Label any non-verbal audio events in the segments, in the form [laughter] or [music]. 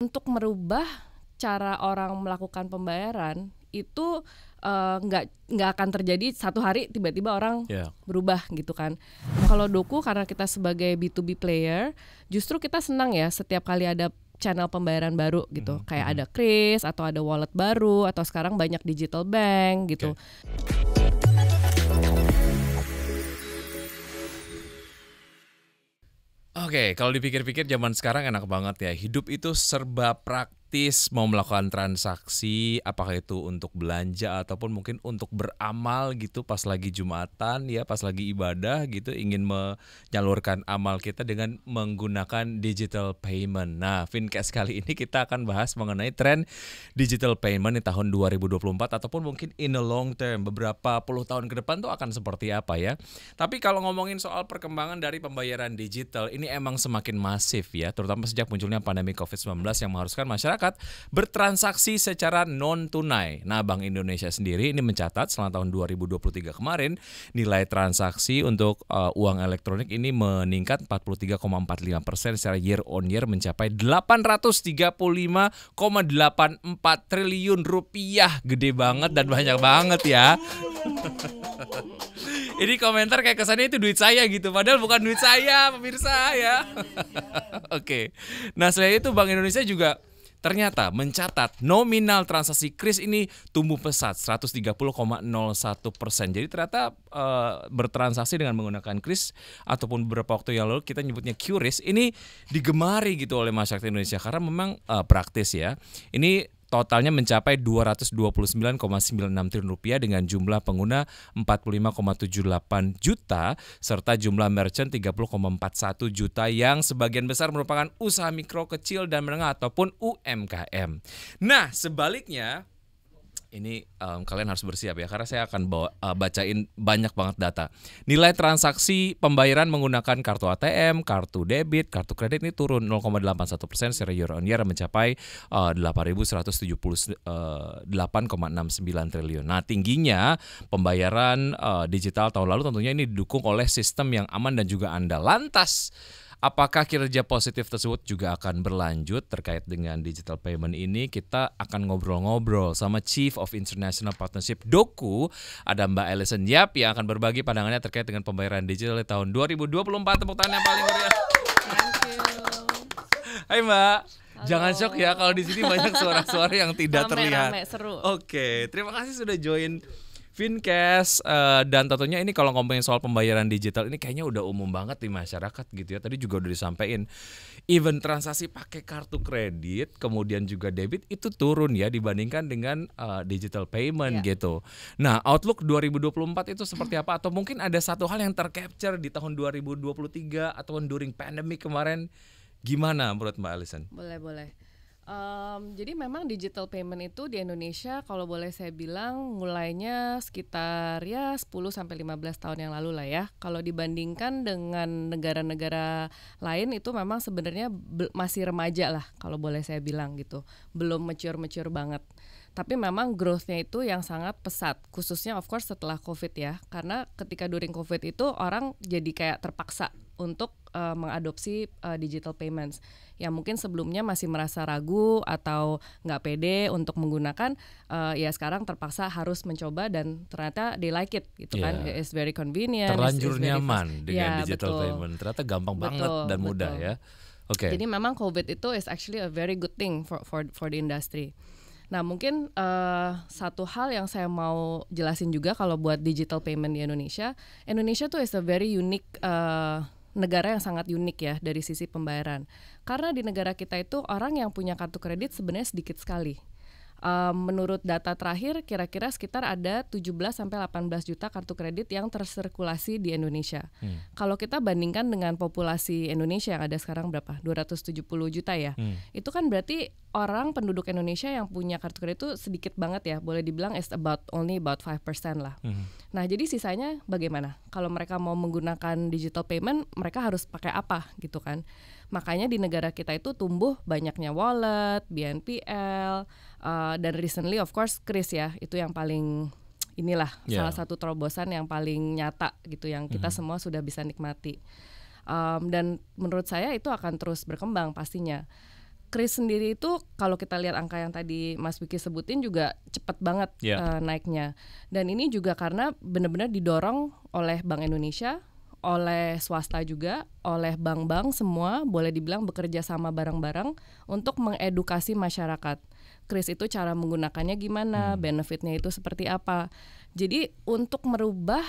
untuk merubah cara orang melakukan pembayaran itu eh, nggak uh, nggak akan terjadi satu hari tiba-tiba orang yeah. berubah gitu kan kalau doku karena kita sebagai B2B player justru kita senang ya setiap kali ada channel pembayaran baru gitu mm -hmm. kayak hmm. ada Kris atau ada wallet baru atau sekarang banyak digital bank gitu okay. Oke, okay, kalau dipikir-pikir zaman sekarang enak banget ya. Hidup itu serba praktis otomatis mau melakukan transaksi apakah itu untuk belanja ataupun mungkin untuk beramal gitu pas lagi jumatan ya pas lagi ibadah gitu ingin menyalurkan amal kita dengan menggunakan digital payment. Nah, Fincast kali ini kita akan bahas mengenai tren digital payment di tahun 2024 ataupun mungkin in a long term beberapa puluh tahun ke depan tuh akan seperti apa ya. Tapi kalau ngomongin soal perkembangan dari pembayaran digital ini emang semakin masif ya, terutama sejak munculnya pandemi Covid-19 yang mengharuskan masyarakat masyarakat bertransaksi secara non-tunai. Nah, Bank Indonesia sendiri ini mencatat selama tahun 2023 kemarin nilai transaksi untuk uh, uang elektronik ini meningkat 43,45 persen secara year on year mencapai 835,84 triliun rupiah. Gede banget dan banyak banget ya. [laughs] Ini komentar kayak kesannya itu duit saya gitu, padahal bukan duit saya, pemirsa ya. [laughs] Oke. Okay. Nah, selain itu Bank Indonesia juga ternyata mencatat nominal transaksi Kris ini tumbuh pesat 130,01 persen. Jadi ternyata e, bertransaksi dengan menggunakan Kris ataupun beberapa waktu yang lalu kita nyebutnya QRIS ini digemari gitu oleh masyarakat Indonesia karena memang e, praktis ya. Ini totalnya mencapai 229,96 triliun rupiah dengan jumlah pengguna 45,78 juta serta jumlah merchant 30,41 juta yang sebagian besar merupakan usaha mikro kecil dan menengah ataupun UMKM. Nah, sebaliknya ini um, kalian harus bersiap ya karena saya akan bawa, uh, bacain banyak banget data. Nilai transaksi pembayaran menggunakan kartu ATM, kartu debit, kartu kredit ini turun 0,81 persen secara year on year mencapai eh, uh, 8.178,69 eh, triliun. Nah tingginya pembayaran uh, digital tahun lalu tentunya ini didukung oleh sistem yang aman dan juga andal. Lantas Apakah kinerja positif tersebut juga akan berlanjut terkait dengan digital payment ini? Kita akan ngobrol-ngobrol sama Chief of International Partnership Doku, ada Mbak Alison Yap yang akan berbagi pandangannya terkait dengan pembayaran digital di tahun 2024. Tepuk tangan yang paling meriah. Hai Mbak. Halo. Jangan shock ya kalau di sini banyak suara-suara yang tidak rame, terlihat. Rame, seru. Oke, terima kasih sudah join Fincash eh, uh, dan tentunya ini kalau ngomongin soal pembayaran digital ini kayaknya udah umum banget di masyarakat gitu ya. Tadi juga udah disampaikan even transaksi pakai kartu kredit kemudian juga debit itu turun ya dibandingkan dengan uh, digital payment yeah. gitu. Nah, outlook 2024 itu seperti apa atau mungkin ada satu hal yang tercapture di tahun 2023 atau during pandemi kemarin gimana menurut Mbak Alison? Boleh, boleh. Um, jadi memang digital payment itu di Indonesia kalau boleh saya bilang mulainya sekitar ya 10 sampai 15 tahun yang lalu lah ya. Kalau dibandingkan dengan negara-negara lain itu memang sebenarnya masih remaja lah kalau boleh saya bilang gitu. Belum mature-mature banget. Tapi memang growth-nya itu yang sangat pesat, khususnya of course setelah Covid ya. Karena ketika during Covid itu orang jadi kayak terpaksa untuk uh, mengadopsi uh, digital payments yang mungkin sebelumnya masih merasa ragu atau nggak pede untuk menggunakan uh, ya sekarang terpaksa harus mencoba dan ternyata they like it gitu yeah. kan iya. it's very convenient terlanjur it's, it's nyaman dengan yeah, digital betul. payment ternyata gampang betul, banget dan betul. mudah ya oke okay. jadi memang covid itu is actually a very good thing for for for the industry Nah, mungkin uh, satu hal yang saya mau jelasin juga kalau buat digital payment di Indonesia, Indonesia tuh is a very unique uh, negara yang sangat unik ya dari sisi pembayaran. Karena di negara kita itu orang yang punya kartu kredit sebenarnya sedikit sekali menurut data terakhir kira-kira sekitar ada 17 sampai 18 juta kartu kredit yang tersirkulasi di Indonesia. Hmm. Kalau kita bandingkan dengan populasi Indonesia yang ada sekarang berapa? 270 juta ya. Hmm. Itu kan berarti orang penduduk Indonesia yang punya kartu kredit itu sedikit banget ya. Boleh dibilang is about only about 5% lah. Hmm. Nah, jadi sisanya bagaimana? Kalau mereka mau menggunakan digital payment, mereka harus pakai apa gitu kan? Makanya di negara kita itu tumbuh banyaknya wallet, BNPL, Eh, dan recently of course Chris ya itu yang paling inilah yeah. salah satu terobosan yang paling nyata gitu yang kita mm -hmm. semua sudah bisa nikmati um, dan menurut saya itu akan terus berkembang pastinya Chris sendiri itu kalau kita lihat angka yang tadi Mas Wiki sebutin juga cepat banget yeah. uh, naiknya dan ini juga karena benar-benar didorong oleh Bank Indonesia oleh swasta juga, oleh bank-bank semua boleh dibilang bekerja sama bareng-bareng untuk mengedukasi masyarakat kris itu cara menggunakannya gimana, hmm. benefitnya itu seperti apa. Jadi untuk merubah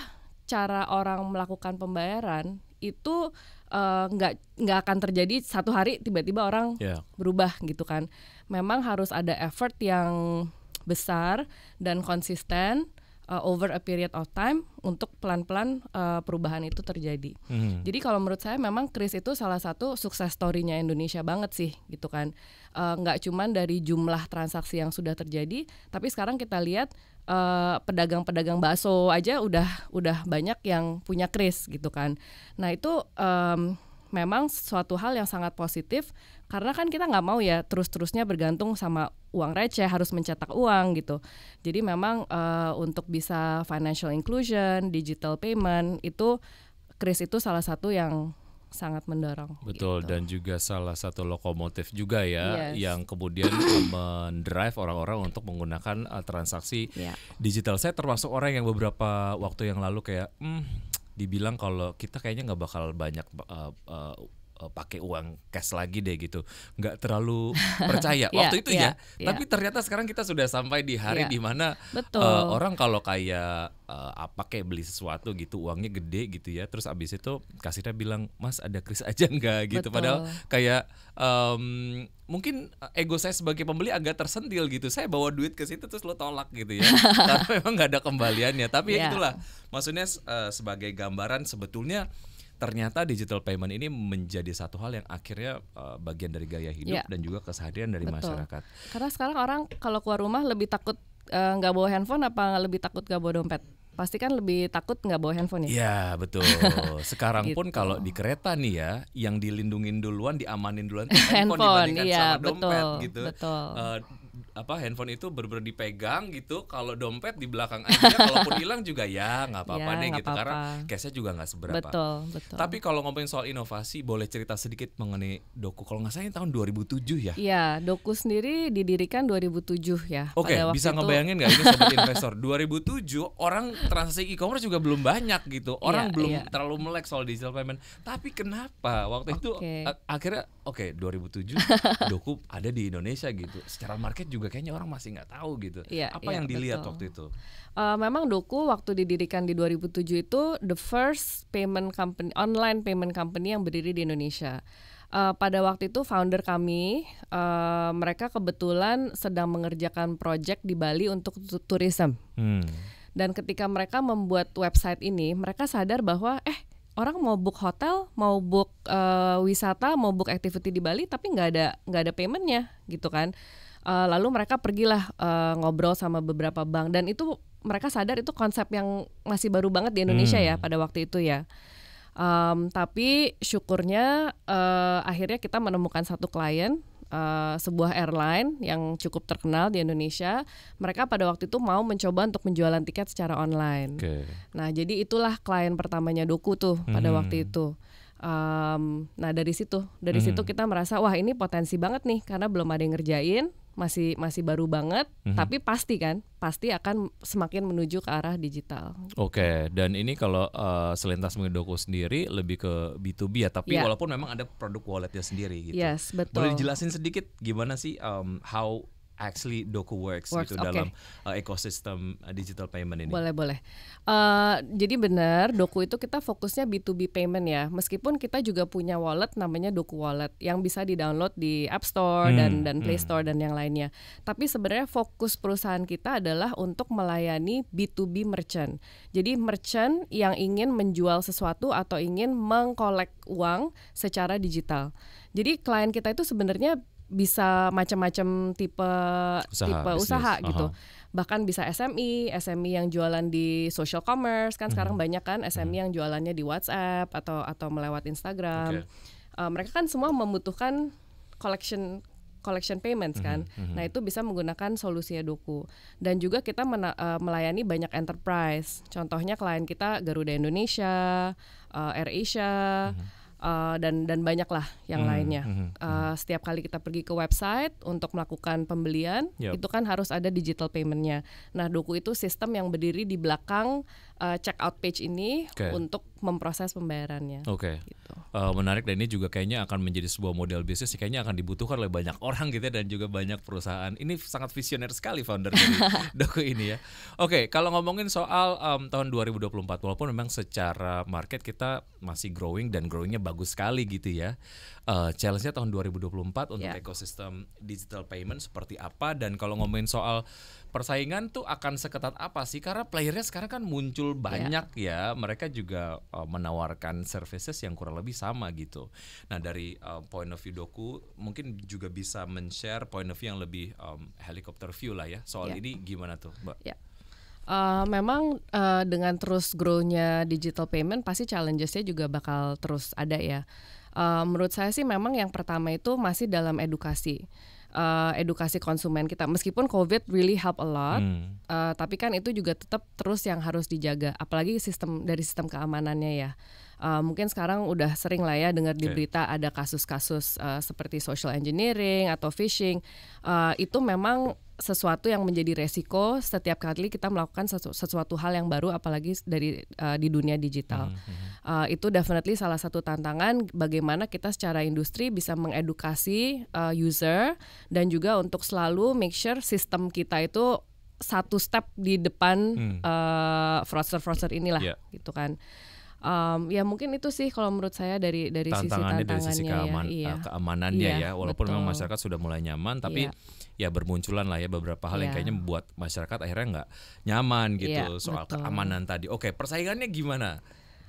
cara orang melakukan pembayaran itu eh, nggak uh, nggak akan terjadi satu hari tiba-tiba orang yeah. berubah gitu kan. Memang harus ada effort yang besar dan konsisten uh, over a period of time untuk pelan-pelan uh, perubahan itu terjadi. Hmm. Jadi kalau menurut saya memang Kris itu salah satu sukses story-nya Indonesia banget sih gitu kan. Uh, nggak uh, cuman dari jumlah transaksi yang sudah terjadi, tapi sekarang kita lihat pedagang uh, pedagang-pedagang bakso aja udah udah banyak yang punya Kris gitu kan. Nah itu um, memang suatu hal yang sangat positif karena kan kita nggak mau ya terus-terusnya bergantung sama uang receh harus mencetak uang gitu. Jadi memang uh, untuk bisa financial inclusion, digital payment itu Kris itu salah satu yang sangat mendorong. Betul gitu. dan juga salah satu lokomotif juga ya yes. yang kemudian [coughs] mendrive orang-orang untuk menggunakan uh, transaksi yeah. digital. Saya termasuk orang yang beberapa waktu yang lalu kayak mm, dibilang kalau kita kayaknya nggak bakal banyak uh, uh, Eh, pakai uang cash lagi deh gitu nggak terlalu [laughs] percaya yeah, waktu itu yeah, ya yeah. Ya. tapi ternyata sekarang kita sudah sampai di hari yeah. mana Betul. Uh, orang kalau kayak uh, apa kayak beli sesuatu gitu uangnya gede gitu ya terus abis itu kasirnya bilang mas ada kris aja [laughs] nggak gitu Betul. padahal kayak um, mungkin ego saya sebagai pembeli agak tersentil gitu saya bawa duit ke situ terus lo tolak gitu ya tapi [laughs] memang nggak ada kembaliannya tapi yeah. ya itulah maksudnya uh, sebagai gambaran sebetulnya ternyata digital payment ini menjadi satu hal yang akhirnya uh, bagian dari gaya hidup yeah. dan juga keseharian dari Betul. masyarakat. Karena sekarang orang kalau keluar rumah lebih takut eh, nggak uh, bawa handphone apa lebih takut nggak bawa dompet? Pasti kan lebih takut nggak bawa handphone ya? Iya betul. [laughs] Sekarang gitu. pun kalau di kereta nih ya, yang dilindungin duluan, diamanin duluan handphone, [laughs] handphone dibandingkan iya, sama dompet betul, gitu. Betul. Uh, apa handphone itu berber dipegang gitu kalau dompet di belakang aja kalaupun [laughs] hilang juga ya nggak apa-apa ya, deh gitu apa-apa. karena cashnya juga nggak seberapa betul betul tapi kalau ngomongin soal inovasi boleh cerita sedikit mengenai doku kalau nggak salah tahun 2007 ya iya doku sendiri didirikan 2007 ya oke okay, bisa ngebayangin nggak ini sebagai [laughs] investor 2007 orang transaksi e-commerce juga belum banyak gitu iya, orang ya, belum ya. terlalu melek soal digital payment tapi kenapa waktu okay. itu akhirnya oke okay, 2007 [laughs] doku ada di Indonesia gitu secara market juga juga kayaknya orang masih nggak tahu gitu. Ya, Apa ya, yang dilihat betul. waktu itu? Uh, memang Doku waktu didirikan di 2007 itu the first payment company online payment company yang berdiri di Indonesia uh, pada waktu itu founder kami uh, mereka kebetulan sedang mengerjakan project di Bali untuk tourism hmm. dan ketika mereka membuat website ini mereka sadar bahwa eh orang mau book hotel mau book uh, wisata mau book activity di Bali tapi nggak ada nggak ada paymentnya gitu kan Eh, lalu mereka pergilah uh, ngobrol sama beberapa bank dan itu mereka sadar itu konsep yang masih baru banget di Indonesia ya hmm. ya pada waktu itu ya um, tapi syukurnya uh, akhirnya kita menemukan satu klien Uh, sebuah airline yang cukup terkenal di Indonesia, mereka pada waktu itu mau mencoba untuk menjualan tiket secara online. Okay. Nah, jadi itulah klien pertamanya Doku tuh pada waktu hmm. itu. Um, nah dari situ, dari hmm. situ kita merasa wah ini potensi banget nih karena belum ada yang ngerjain, masih masih baru banget, mm-hmm. tapi pasti kan, pasti akan semakin menuju ke arah digital. Oke, okay. dan ini kalau uh, selintas mengedoku sendiri lebih ke B2B ya, tapi yeah. walaupun memang ada produk walletnya sendiri gitu. Yes, betul. Boleh dijelasin sedikit gimana sih um, how actually DokuWorks Works, gitu okay. dalam uh, ekosistem uh, digital payment ini. Boleh boleh. Uh, jadi benar Doku itu kita fokusnya B2B payment ya. Meskipun kita juga punya wallet namanya Doku Wallet yang bisa di download di App Store hmm, dan dan Play hmm. Store hmm. dan yang lainnya. Tapi sebenarnya fokus perusahaan kita adalah untuk melayani B2B merchant. Jadi merchant yang ingin menjual sesuatu atau ingin mengkolek uang secara digital. Jadi klien kita itu sebenarnya bisa macam-macam tipe usaha, tipe business. usaha uh -huh. gitu. Bahkan bisa SME, SME yang jualan di social commerce kan sekarang mhm. banyak kan SME hmm. yang jualannya di WhatsApp atau atau melewat Instagram. Okay. Uh, eh, mereka kan semua membutuhkan collection collection payments kan. Mm -hmm. Nah, itu bisa menggunakan solusi Doku. Dan juga kita mena uh, melayani banyak enterprise. Contohnya klien kita Garuda Indonesia, uh, eh, AirAsia, mm -hmm. Uh, dan dan banyaklah yang hmm, lainnya. Hmm, uh, Setiap kali kita pergi ke website untuk melakukan pembelian, yep. itu kan harus ada digital paymentnya. Nah, Doku itu sistem yang berdiri di belakang uh, Out page ini okay. untuk memproses pembayarannya. Oke. Okay. Gitu. Uh, menarik dan ini juga kayaknya akan menjadi sebuah model bisnis yang kayaknya akan dibutuhkan oleh banyak orang gitu ya dan juga banyak perusahaan. Ini sangat visioner sekali founder dari [laughs] Doku ini ya. Oke, okay, kalau ngomongin soal um, tahun 2024 walaupun memang secara market kita masih growing dan growingnya bagus sekali gitu ya. Uh, Challenge-nya tahun 2024 untuk yeah. ekosistem digital payment seperti apa dan kalau ngomongin soal persaingan tuh akan seketat apa sih? Karena playernya sekarang kan muncul iya. banyak yeah. ya. Mereka juga uh, menawarkan services yang kurang lebih sama gitu. Nah dari uh, point of view doku, mungkin juga bisa men-share point of view yang lebih um, helikopter view lah ya. Soal yeah. ini gimana tuh, Mbak? Yeah. Iya. Uh, memang uh, dengan terus grow-nya digital payment pasti challenges-nya juga bakal terus ada ya. Uh, menurut saya sih memang yang pertama itu masih dalam edukasi Eh, edukasi konsumen kita. Meskipun COVID really help a lot, hmm. uh, tapi kan itu juga tetap terus yang harus dijaga, apalagi sistem dari sistem keamanannya ya uh, mungkin sekarang udah sering lah ya dengar di berita ada kasus-kasus uh, seperti social engineering atau phishing uh, itu memang sesuatu yang menjadi resiko setiap kali kita melakukan sesu sesuatu hal yang baru apalagi dari uh, di dunia digital mm -hmm. uh, itu definitely salah satu tantangan bagaimana kita secara industri bisa mengedukasi uh, user dan juga untuk selalu make sure sistem kita itu satu step di depan hmm. uh, fraudster fraudster inilah yeah. gitu kan um, ya mungkin itu sih kalau menurut saya dari dari tantangannya, sisi tantangannya dari sisi keaman, ya, iya. Ah, keamanannya iya, ya walaupun betul. memang masyarakat sudah mulai nyaman tapi iya. ya bermunculan lah ya beberapa hal iya. yang kayaknya membuat masyarakat akhirnya nggak nyaman iya, gitu iya, soal betul. keamanan tadi oke persaingannya gimana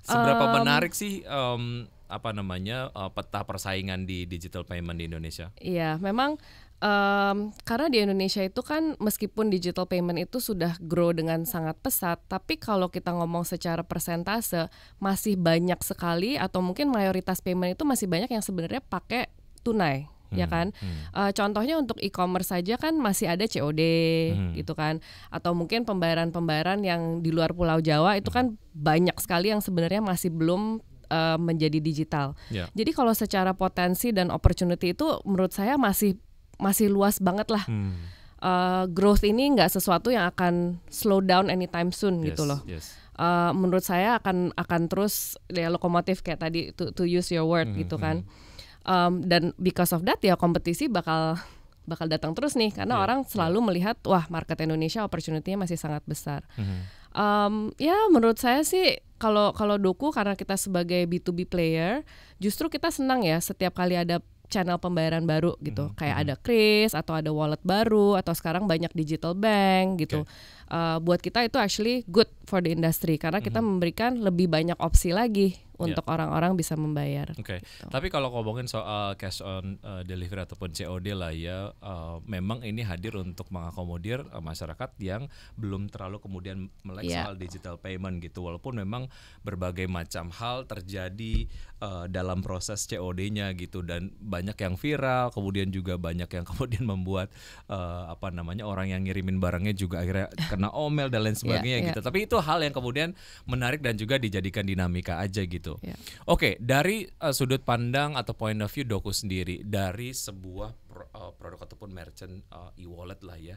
seberapa um, menarik sih um, apa namanya uh, peta persaingan di digital payment di Indonesia iya memang um, karena di Indonesia itu kan meskipun digital payment itu sudah grow dengan sangat pesat, tapi kalau kita ngomong secara persentase masih banyak sekali atau mungkin mayoritas payment itu masih banyak yang sebenarnya pakai tunai. ya hmm, kan, hmm. uh, contohnya untuk e-commerce saja kan masih ada COD hmm. gitu kan, atau mungkin pembayaran-pembayaran yang di luar Pulau Jawa itu hmm. kan banyak sekali yang sebenarnya masih belum uh, menjadi digital. Yeah. Jadi kalau secara potensi dan opportunity itu menurut saya masih masih luas banget lah. Hmm. Uh, growth ini nggak sesuatu yang akan slow down anytime soon yes, gitu loh. Yes. Uh, menurut saya akan akan terus ya lokomotif kayak tadi to, to use your word hmm, gitu hmm. kan. Um, dan because of that ya kompetisi bakal bakal datang terus nih karena yeah, orang iya. selalu yeah. melihat wah market Indonesia opportunity masih sangat besar. Mm-hmm. Um, ya menurut saya sih kalau kalau doku karena kita sebagai B2B player justru kita senang ya setiap kali ada channel pembayaran baru gitu. Hmm. Kayak hmm. ada Kris atau ada wallet baru atau sekarang banyak digital bank gitu. Okay. Uh, eh, buat kita itu actually good for the industry karena kita -hmm. memberikan lebih banyak opsi lagi iya. untuk orang-orang bisa membayar. Oke. Okay. Gitu. Tapi kalau ngomongin soal cash on uh, delivery ataupun COD lah ya, uh, memang ini hadir untuk mengakomodir uh, masyarakat yang belum terlalu kemudian melek yeah. soal digital payment gitu. Walaupun memang berbagai macam hal terjadi uh, dalam proses COD-nya gitu dan banyak yang viral, kemudian juga banyak yang [laughs] kemudian membuat uh, apa namanya orang yang ngirimin barangnya juga akhirnya kena omel dan lain [laughs] iya, sebagainya yeah, yeah. gitu. Iya. Tapi itu hal yang kemudian menarik dan juga dijadikan dinamika aja gitu. Yeah. Oke, okay, dari uh, sudut pandang atau point of view Doku sendiri dari sebuah pro, uh, produk ataupun merchant uh, e-wallet lah ya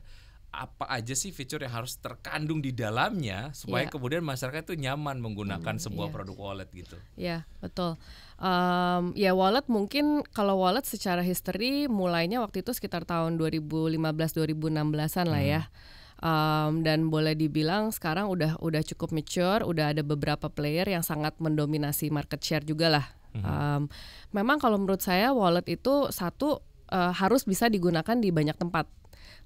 apa aja sih fitur yang harus terkandung di dalamnya supaya yeah. kemudian masyarakat itu nyaman menggunakan hmm, sebuah yeah. produk wallet gitu. Ya yeah, betul. Um, ya wallet mungkin kalau wallet secara history mulainya waktu itu sekitar tahun 2015-2016an lah ya hmm um, dan boleh dibilang sekarang udah udah cukup mature, udah ada beberapa player yang sangat mendominasi market share juga lah. Um, memang kalau menurut saya wallet itu satu uh, harus bisa digunakan di banyak tempat.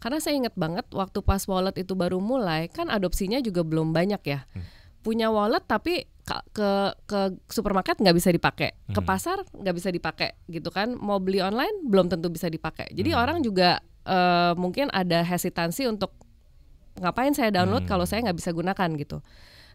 Karena saya ingat banget waktu pas wallet itu baru mulai kan adopsinya juga belum banyak ya. Mm. Punya wallet tapi ke ke, ke supermarket nggak bisa dipakai, hmm. ke pasar nggak bisa dipakai gitu kan, mau beli online belum tentu bisa dipakai. Jadi hmm. orang juga uh, mungkin ada hesitansi untuk ngapain saya download hmm. kalau saya nggak bisa gunakan gitu.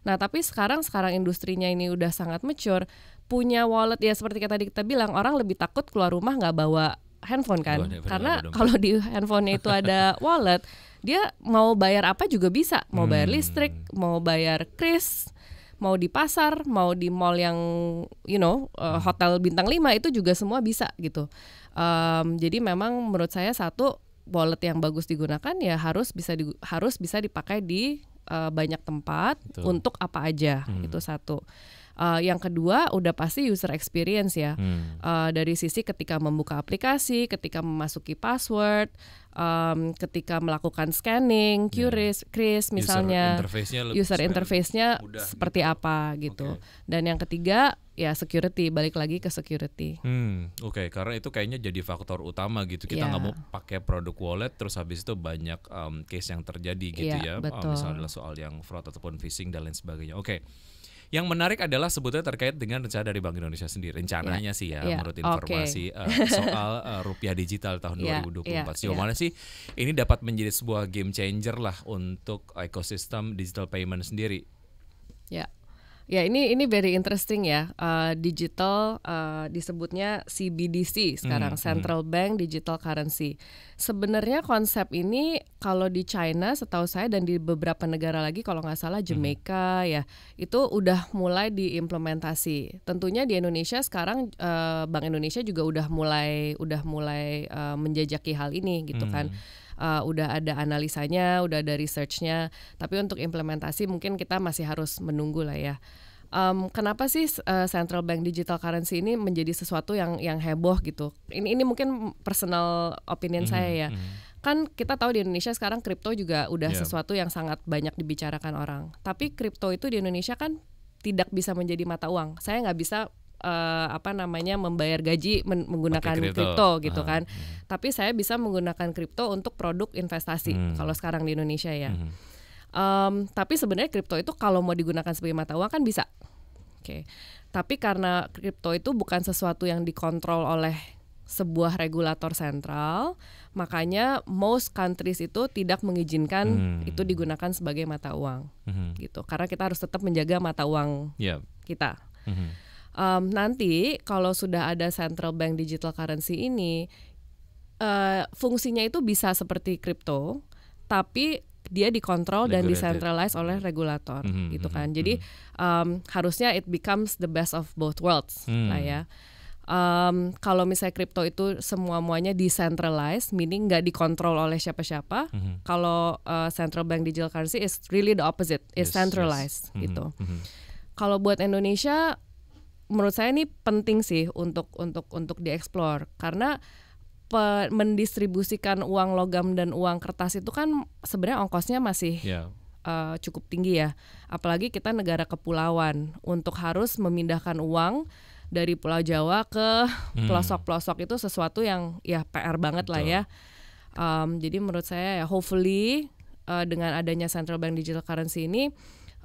Nah tapi sekarang sekarang industrinya ini udah sangat mature, punya wallet ya seperti kita tadi kita bilang orang lebih takut keluar rumah nggak bawa handphone kan, karena kalau di handphonenya itu ada [laughs] wallet, dia mau bayar apa juga bisa, mau bayar hmm. listrik, mau bayar kris, mau di pasar, mau di mall yang you know uh, hotel bintang 5 itu juga semua bisa gitu. Um, jadi memang menurut saya satu wallet yang bagus digunakan ya harus bisa di, harus bisa dipakai di uh, banyak tempat Betul. untuk apa aja hmm. itu satu. Uh, yang kedua udah pasti user experience ya hmm. uh, dari sisi ketika membuka aplikasi, ketika memasuki password, um, ketika melakukan scanning, QRIS, ya. yeah. misalnya, user interface-nya, interface seperti gitu. apa gitu. Okay. Dan yang ketiga ya security balik lagi ke security. Hmm, oke okay. karena itu kayaknya jadi faktor utama gitu. Kita iya. nggak yeah. mau pakai produk wallet terus habis itu banyak um, case yang terjadi gitu yeah, ya. Um, betul. Um, misalnya soal yang fraud ataupun phishing dan lain sebagainya. Oke. Okay. Yang menarik adalah sebetulnya terkait dengan rencana dari Bank Indonesia sendiri. Rencananya yeah. sih ya yeah. menurut informasi okay. uh, [laughs] soal uh, rupiah digital tahun yeah. 2024. Yeah. Sejauh yeah. mana sih ini dapat menjadi sebuah game changer lah untuk ekosistem digital payment sendiri? Ya. Yeah Ya ini ini very interesting ya uh, digital uh, disebutnya CBDC sekarang hmm, hmm. Central hmm. Bank Digital Currency. Sebenarnya konsep ini kalau di China setahu saya dan di beberapa negara lagi kalau nggak salah Jamaica hmm. ya itu udah mulai diimplementasi. Tentunya di Indonesia sekarang uh, Bank Indonesia juga udah mulai udah mulai uh, menjajaki hal ini gitu hmm. kan uh, udah ada analisanya, udah ada researchnya. Tapi untuk implementasi mungkin kita masih harus menunggu lah ya. Um, kenapa sih uh, central bank digital currency ini menjadi sesuatu yang yang heboh gitu? Ini ini mungkin personal opinion mm -hmm, saya ya. Mm -hmm kan kita tahu di Indonesia sekarang kripto juga udah yeah. sesuatu yang sangat banyak dibicarakan orang. Tapi kripto itu di Indonesia kan tidak bisa menjadi mata uang. Saya nggak bisa uh, apa namanya membayar gaji men menggunakan kripto gitu ah, kan. Hmm. Tapi saya bisa menggunakan kripto untuk produk investasi hmm. kalau sekarang di Indonesia ya. Hmm. Um, tapi sebenarnya kripto itu kalau mau digunakan sebagai mata uang kan bisa. Oke. Okay. Tapi karena kripto itu bukan sesuatu yang dikontrol oleh sebuah regulator sentral, makanya most countries itu tidak mengizinkan hmm. itu digunakan sebagai mata uang, hmm. gitu. Karena kita harus tetap menjaga mata uang yep. Iya. kita. Hmm um, nanti kalau sudah ada central bank digital currency ini uh, fungsinya itu bisa seperti kripto tapi dia dikontrol dan decentralized oleh regulator mm -hmm, gitu mhm, kan mhm. jadi um, harusnya it becomes the best of both worlds mm. lah ya um, kalau misalnya kripto itu semua muanya decentralized, meaning nggak dikontrol oleh siapa-siapa. Mm -hmm. Kalau uh, central bank digital currency is really the opposite, is yes, centralized yes. gitu. Mm -hmm. Kalau buat Indonesia menurut saya ini penting sih untuk untuk untuk dieksplor karena pe, mendistribusikan uang logam dan uang kertas itu kan sebenarnya ongkosnya masih yeah. Ya. uh, cukup tinggi ya. Apalagi kita negara kepulauan untuk harus memindahkan uang dari Pulau Jawa ke hmm. pelosok-pelosok itu sesuatu yang ya PR banget Betul. lah ya. Um, jadi menurut saya ya hopefully uh, dengan adanya central bank digital currency ini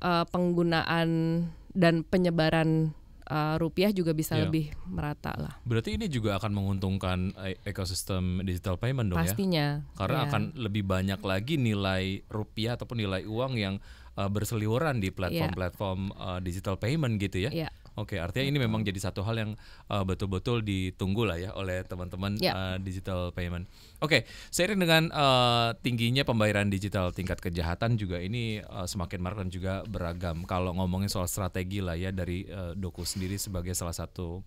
uh, penggunaan dan penyebaran uh, rupiah juga bisa yeah. lebih merata lah. Berarti ini juga akan menguntungkan eh, ekosistem digital payment dong Pastinya, ya? Pastinya. Karena yeah. akan lebih banyak lagi nilai rupiah ataupun nilai uang yang uh, berseliweran di iya. platform-platform yeah. uh, digital payment gitu ya. Yeah. Oke, artinya ini memang jadi satu hal yang betul eh, betul-betul ditunggu lah ya oleh teman-teman yeah. Ya. uh, digital payment. Oke, seiring dengan uh, tingginya pembayaran digital, tingkat kejahatan juga ini uh, semakin marak dan juga beragam. Kalau ngomongin soal strategi lah ya dari uh, Doku sendiri sebagai salah satu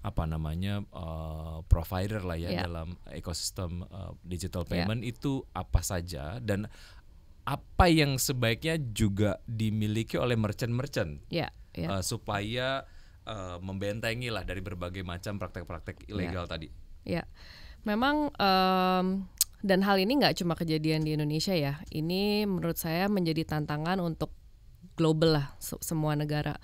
apa namanya uh, provider lah ya yeah. dalam ekosistem uh, digital ya. payment yeah. itu apa saja dan apa yang sebaiknya juga dimiliki oleh merchant-merchant. Yeah yeah. Iya. uh, supaya uh, membentengi lah dari berbagai macam praktek-praktek iya. ilegal yeah. tadi. Ya, yeah. memang um, dan hal ini nggak cuma kejadian di Indonesia ya. Ini menurut saya menjadi tantangan untuk global lah semua negara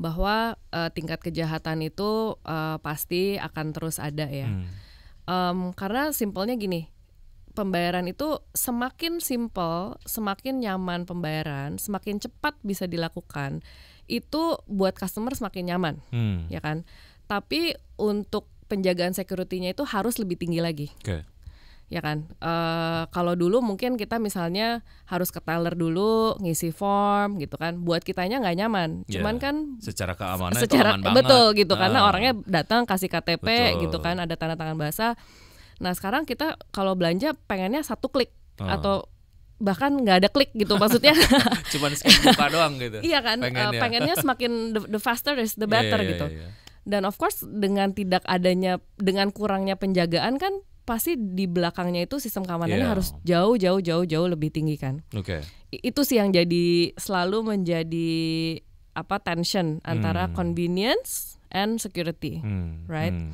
bahwa uh, tingkat kejahatan itu uh, pasti akan terus ada ya. Hmm. Um, karena simpelnya gini, pembayaran itu semakin simpel, semakin nyaman pembayaran, semakin cepat bisa dilakukan itu buat customer semakin nyaman, hmm. ya kan? Tapi untuk penjagaan security itu harus lebih tinggi lagi. Okay. Ya kan, e, kalau dulu mungkin kita misalnya harus ke teller dulu ngisi form gitu kan, buat kitanya nggak nyaman. Yeah. Cuman kan secara keamanan secara, itu aman betul gitu, kan. nah. karena ah. orangnya datang kasih KTP betul. gitu kan, ada tanda tangan bahasa. Nah sekarang kita kalau belanja pengennya satu klik ah. atau bahkan nggak ada klik gitu maksudnya [laughs] cuman scan doang gitu iya kan pengennya, eh, uh, pengennya semakin the, the faster is the iya, better yeah, yeah, gitu yeah, yeah. dan of course dengan tidak adanya dengan kurangnya penjagaan kan pasti di belakangnya itu sistem keamanannya yeah. harus jauh jauh jauh jauh lebih tinggi kan. Okay. Itu sih yang jadi selalu menjadi apa tension hmm. antara convenience and security, hmm. right? Hmm.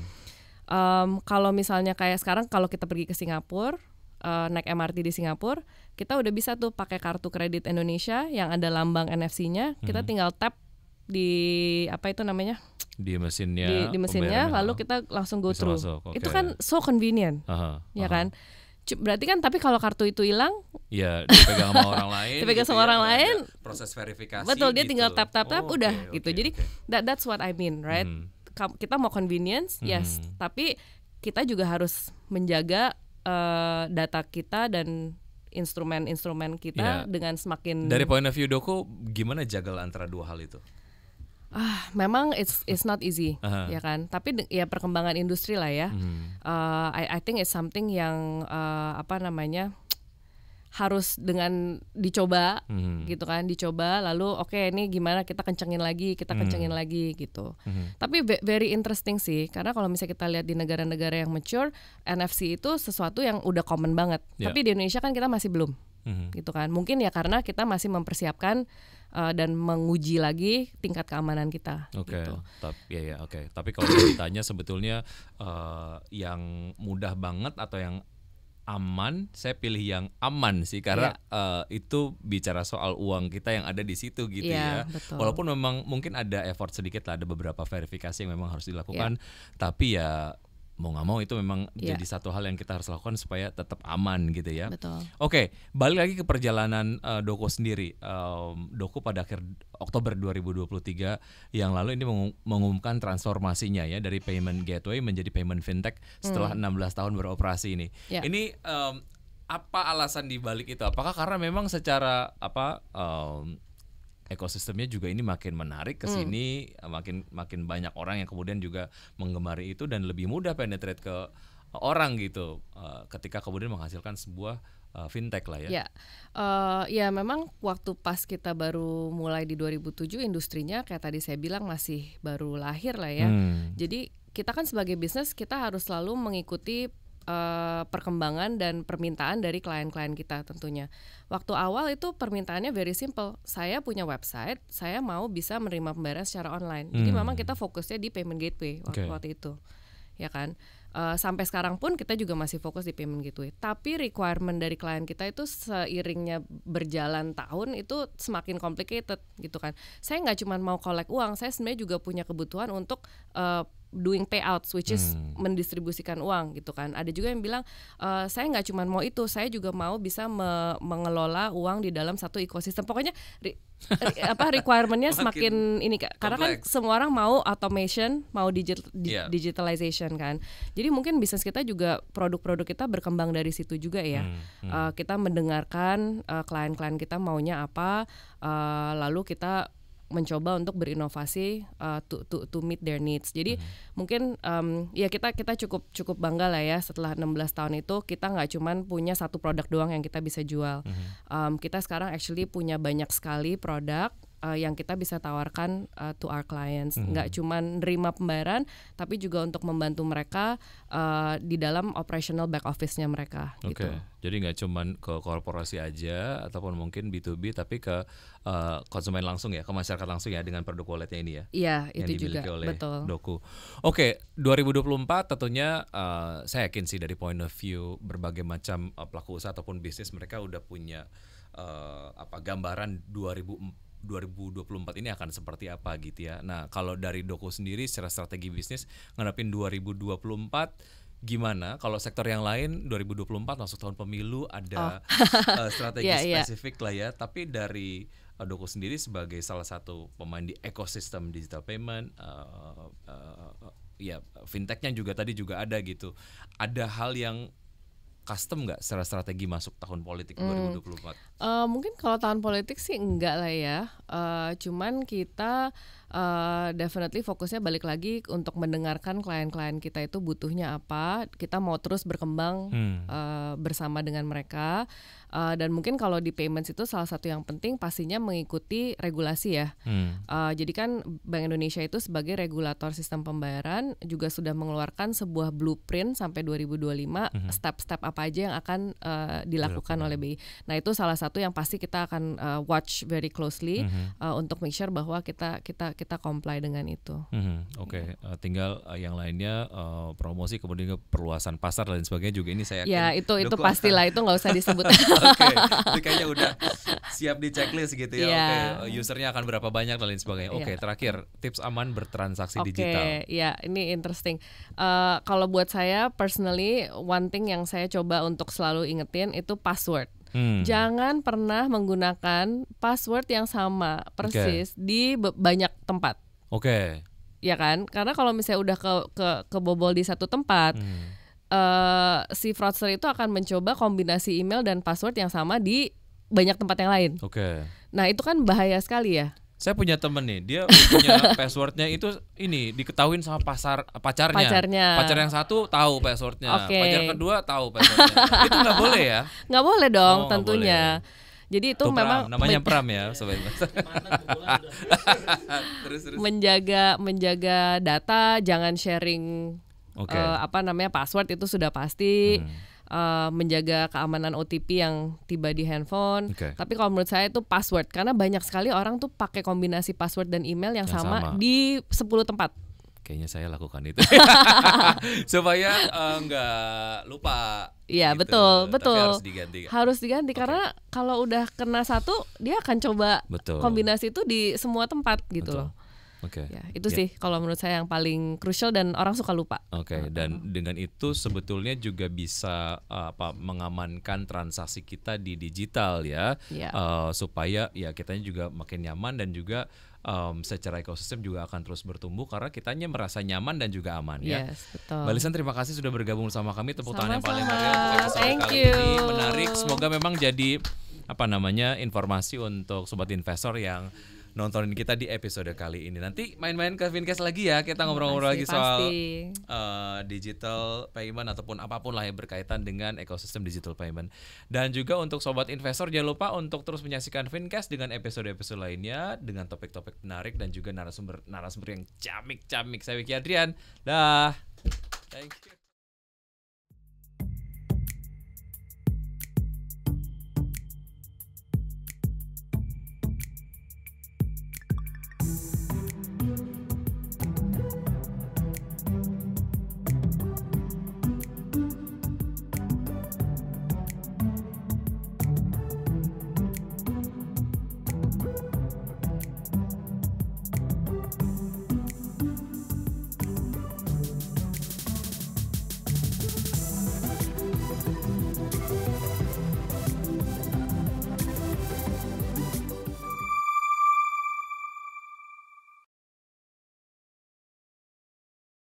Um, kalau misalnya kayak sekarang kalau kita pergi ke Singapura uh, naik MRT di Singapura, kita udah bisa tuh pakai kartu kredit Indonesia yang ada lambang NFC-nya, hmm. kita tinggal tap di apa itu namanya? di mesinnya di, di mesinnya lalu kita langsung go bisa through. Masuk, okay. Itu kan so convenient. Uh-huh, ya uh-huh. kan? berarti kan tapi kalau kartu itu hilang ya dipegang sama orang [laughs] lain dipegang gitu sama ya, orang lain proses verifikasi betul dia gitu. tinggal tap tap tap oh, udah okay, gitu okay, jadi okay. that that's what I mean right hmm. kita mau convenience yes hmm. tapi kita juga harus menjaga Eh, data kita dan instrumen-instrumen kita yeah. dengan semakin dari point of view doko gimana jagal antara dua hal itu ah memang it's it's not easy uh-huh. ya kan tapi ya perkembangan industri lah ya mm. uh, I I think it's something yang uh, apa namanya harus dengan dicoba hmm. gitu kan dicoba lalu oke okay, ini gimana kita kencengin lagi kita mhm. kencengin lagi gitu hmm. tapi very interesting sih karena kalau misalnya kita lihat di negara-negara yang mature NFC itu sesuatu yang udah common banget yeah. tapi di Indonesia kan kita masih belum hmm. gitu kan mungkin ya karena kita masih mempersiapkan uh, dan menguji lagi tingkat keamanan kita. Oke. Gitu. Tapi ya ya oke. Tapi kalau ditanya sebetulnya uh, yang mudah banget atau yang aman, saya pilih yang aman sih karena yeah. Iya. uh, itu bicara soal uang kita yang ada di situ gitu yeah, ya. Betul. Walaupun memang mungkin ada effort sedikit lah, ada beberapa verifikasi yang memang harus dilakukan, yeah. tapi ya mau nggak mau itu memang yeah. jadi satu hal yang kita harus lakukan supaya tetap aman gitu ya. Betul. Oke, balik lagi ke perjalanan uh, Doko sendiri. Um, Doko pada akhir Oktober 2023 yang lalu ini mengum mengumumkan transformasinya ya dari payment gateway menjadi payment fintech setelah hmm. 16 tahun beroperasi ini. Yeah. Ini um, apa alasan dibalik itu? Apakah karena memang secara apa um, ekosistemnya juga ini makin menarik ke hmm. sini hmm. makin makin banyak orang yang kemudian juga menggemari itu dan lebih mudah penetrate ke eh, orang gitu uh, ketika kemudian menghasilkan sebuah uh, fintech lah ya. Ya, uh, ya memang waktu pas kita baru mulai di 2007 industrinya kayak tadi saya bilang masih baru lahir lah ya. Hmm. Jadi kita kan sebagai bisnis kita harus selalu mengikuti Eh, perkembangan dan permintaan dari klien-klien kita tentunya. Waktu awal itu permintaannya very simple. Saya punya website, saya mau bisa menerima pembayaran secara online. Hmm. Jadi memang kita fokusnya di payment gateway waktu, okay. waktu itu. Ya kan? Uh, sampai sekarang pun kita juga masih fokus di payment gateway. Tapi requirement dari klien kita itu seiringnya berjalan tahun itu semakin complicated gitu kan. Saya nggak cuma mau collect uang, saya sebenarnya juga punya kebutuhan untuk uh, doing payouts which is hmm. mendistribusikan uang gitu kan ada juga yang bilang e, saya nggak cuma mau itu saya juga mau bisa me mengelola uang di dalam satu ekosistem pokoknya re, re, [laughs] apa requirementnya semakin ini karena kan semua orang mau automation mau digital di, yeah. digitalization kan jadi mungkin bisnis kita juga produk-produk kita berkembang dari situ juga ya hmm. Hmm. Uh, kita mendengarkan eh, klien-klien uh, kita maunya apa uh, lalu kita mencoba untuk berinovasi uh, to, to to meet their needs. Jadi hmm. mungkin um, ya kita kita cukup cukup bangga lah ya setelah 16 tahun itu kita nggak cuman punya satu produk doang yang kita bisa jual. Hmm. Um, kita sekarang actually punya banyak sekali produk uh, yang kita bisa tawarkan uh, to our clients. Mm -hmm. Nggak cuma nerima pembayaran, tapi juga untuk membantu mereka uh, di dalam operational back office-nya mereka. Gitu. Oke, okay. gitu. jadi nggak cuma ke korporasi aja ataupun mungkin B2B, tapi ke uh, konsumen langsung ya, ke masyarakat langsung ya dengan produk walletnya ini ya. Iya, itu yang juga oleh betul. Doku. Oke, okay, 2024 tentunya uh, saya yakin sih dari point of view berbagai macam uh, pelaku usaha ataupun bisnis mereka udah punya uh, apa gambaran 2000 2024 ini akan seperti apa gitu ya. Nah, kalau dari Doku sendiri secara strategi bisnis ngadepin 2024 gimana kalau sektor yang lain 2024 masuk tahun pemilu ada oh. uh, strategi [laughs] yeah, iya. spesifik yeah. lah ya tapi dari uh, eh, Doku sendiri sebagai salah satu pemain di ekosistem digital payment uh, uh, ya fintechnya juga tadi juga ada gitu ada hal yang custom nggak secara strategi masuk tahun politik hmm. 2024 Uh, mungkin kalau tahun politik sih enggak lah ya. Uh, cuman kita uh, definitely fokusnya balik lagi untuk mendengarkan klien-klien kita itu butuhnya apa. Kita mau terus berkembang hmm. uh, bersama dengan mereka. Uh, dan mungkin kalau di payments itu salah satu yang penting pastinya mengikuti regulasi ya. Hmm. Uh, jadi kan Bank Indonesia itu sebagai regulator sistem pembayaran juga sudah mengeluarkan sebuah blueprint sampai 2025 hmm. step-step hmm. apa aja yang akan uh, dilakukan oleh BI. Nah itu salah satu sesuatu yang pasti kita akan uh, watch very closely mm-hmm. uh, untuk make sure bahwa kita kita kita comply dengan itu. Mm-hmm. Oke, okay. Iya. uh, eh, tinggal uh, yang lainnya uh, promosi kemudian perluasan pasar dan sebagainya juga ini saya. Ya itu itu pastilah itu nggak usah disebut. [laughs] Oke, okay. kayaknya udah siap di checklist gitu ya. Yeah. Oke, okay. usernya akan berapa banyak dan lain sebagainya. Oke, okay, iya. yeah. terakhir tips aman bertransaksi okay. digital. Oke, yeah, ya ini interesting. Uh, kalau buat saya personally, one thing yang saya coba untuk selalu ingetin itu password Hmm. Jangan pernah menggunakan password yang sama persis okay. di banyak tempat. Oke. Okay. Ya kan? Karena kalau misalnya udah ke ke kebobol di satu tempat, hmm. uh, si fraudster itu akan mencoba kombinasi email dan password yang sama di banyak tempat yang lain. Oke. Okay. Nah, itu kan bahaya sekali ya saya punya temen nih dia punya [laughs] passwordnya itu ini diketahuin sama pasar pacarnya pacarnya pacar yang satu tahu passwordnya okay. pacar kedua tahu passwordnya [laughs] itu nggak boleh ya nggak boleh dong oh, tentunya Jadi itu Tuh, memang pram. namanya pram ya sobat [laughs] terus, terus. menjaga menjaga data jangan sharing okay. uh, eh, apa namanya password itu sudah pasti hmm uh, menjaga keamanan OTP yang tiba di handphone. Okay. Tapi kalau menurut saya itu password karena banyak sekali orang tuh pakai kombinasi password dan email yang, yang sama, sama di 10 tempat kayaknya saya lakukan itu [laughs] supaya uh, lupa. Iya gitu. betul betul. harus diganti. Harus diganti okay. karena kalau udah kena satu dia akan coba betul. kombinasi itu di semua tempat gitu betul. loh. Oke. Okay. Ya, itu yeah. sih kalau menurut saya yang paling krusial dan orang suka lupa. Oke, okay. dan dengan itu sebetulnya juga bisa uh, apa mengamankan transaksi kita di digital ya. Yeah. Ya. Uh, supaya ya kitanya juga makin nyaman dan juga um, secara ekosistem juga akan terus bertumbuh karena kitanya merasa nyaman dan juga aman ya. betul. Mbak Lisan terima kasih sudah bergabung bersama kami. Tepuk tangan yang paling meriah Thank kali you. ini menarik. Semoga memang jadi apa namanya informasi untuk sobat investor yang nontonin kita di episode kali ini. Nanti main-main ke Fincast lagi ya, kita ngobrol-ngobrol lagi soal Uh, digital payment ataupun apapun lah yang berkaitan dengan ekosistem digital payment. Dan juga untuk sobat investor jangan lupa untuk terus menyaksikan Fincast dengan episode-episode lainnya dengan topik-topik menarik dan juga narasumber narasumber yang camik-camik. Saya Wiki Adrian. Dah. Thank you.